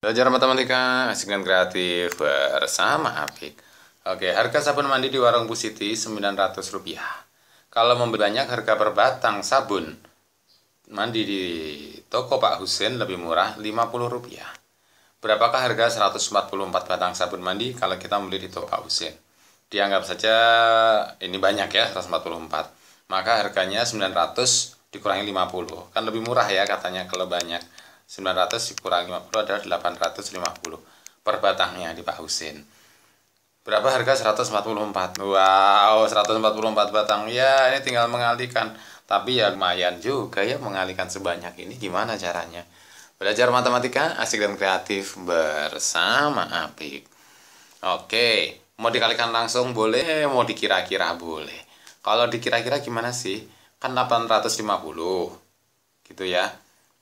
Belajar matematika asik dan kreatif bersama Apik. Oke, harga sabun mandi di warung Bu Siti Rp900. Kalau membeli banyak harga per batang sabun mandi di toko Pak Husin lebih murah Rp50. Berapakah harga 144 batang sabun mandi kalau kita membeli di toko Pak Husin? Dianggap saja ini banyak ya 144. Maka harganya 900 dikurangi 50. Kan lebih murah ya katanya kalau banyak. 900 dikurangi 50 adalah 850 per batangnya di Pak Husin. Berapa harga 144? Wow, 144 batang. Ya, ini tinggal mengalihkan. Tapi ya lumayan juga ya mengalihkan sebanyak ini gimana caranya? Belajar matematika asik dan kreatif bersama Apik. Oke, mau dikalikan langsung boleh, mau dikira-kira boleh. Kalau dikira-kira gimana sih? Kan 850 gitu ya.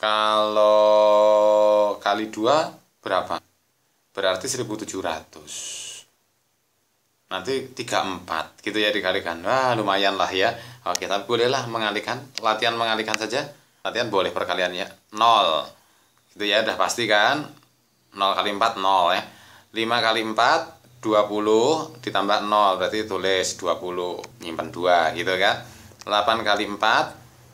Kalau kali 2 berapa? Berarti 1700. Nanti 34 gitu ya dikalikan. Wah, lumayan lah ya. Oke, tapi bolehlah mengalihkan, latihan mengalihkan saja. Latihan boleh perkaliannya 0. Gitu ya, udah pasti kan? 0 kali 4 0 ya. 5 kali 4 20 ditambah 0 berarti tulis 20 nyimpan 2 gitu kan 8 kali 4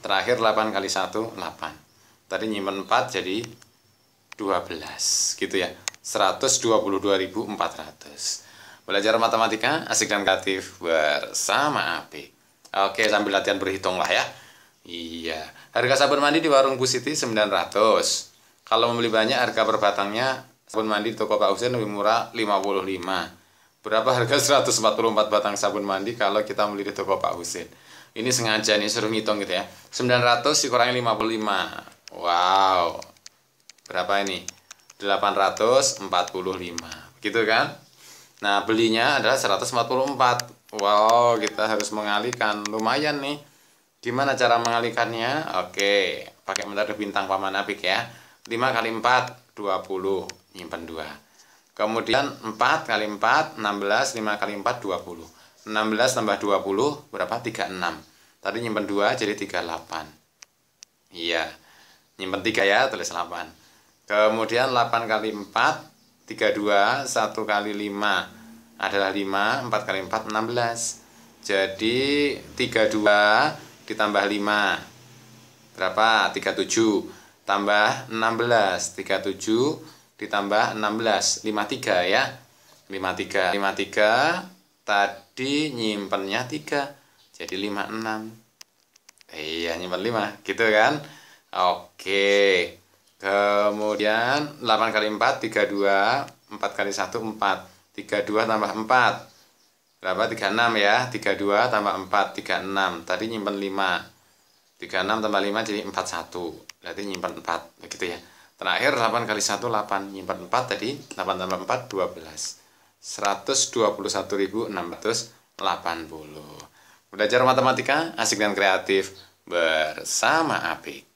Terakhir 8 kali 1, 8. Tadi nyimpen 4 jadi 12 gitu ya. 122.400. Belajar matematika asik dan kreatif bersama Apik. Oke, sambil latihan berhitung lah ya. Iya. Harga sabun mandi di warung Bu Siti 900. Kalau membeli banyak harga per batangnya sabun mandi di toko Pak Husin lebih murah 55. Berapa harga 144 batang sabun mandi kalau kita membeli di toko Pak Husin? Ini sengaja nih suruh ngitung gitu ya. 900 dikurangi 55. Wow. Berapa ini? 845. Begitu kan? Nah, belinya adalah 144. Wow, kita harus mengalihkan. Lumayan nih. Gimana cara mengalihkannya? Oke, pakai metode bintang paman apik ya. 5 kali 4, 20. nyimpan 2. Kemudian 4 kali 4, 16. 5 kali 4, 20. 16 tambah 20 berapa? 36. Tadi nyimpen 2 jadi 38. Iya. Nyimpen 3 ya, tulis 8. Kemudian 8 kali 4 32, 1 kali 5 adalah 5, 4 kali 4 16. Jadi 32 ditambah 5 berapa? 37 tambah 16 37 ditambah 16 53 ya. 53 53 tadi nyimpennya tiga jadi lima enam iya nyimpen lima gitu kan oke kemudian 8 kali 4 dua 4 kali 1 4 dua tambah 4 berapa tiga enam ya tiga dua tambah 4 enam tadi nyimpen tiga enam tambah lima jadi satu berarti nyimpen 4 begitu ya terakhir 8 kali satu 8 nyimpen 4 tadi 8 tambah 4 belas 121.680. Belajar matematika asik dan kreatif bersama Apik.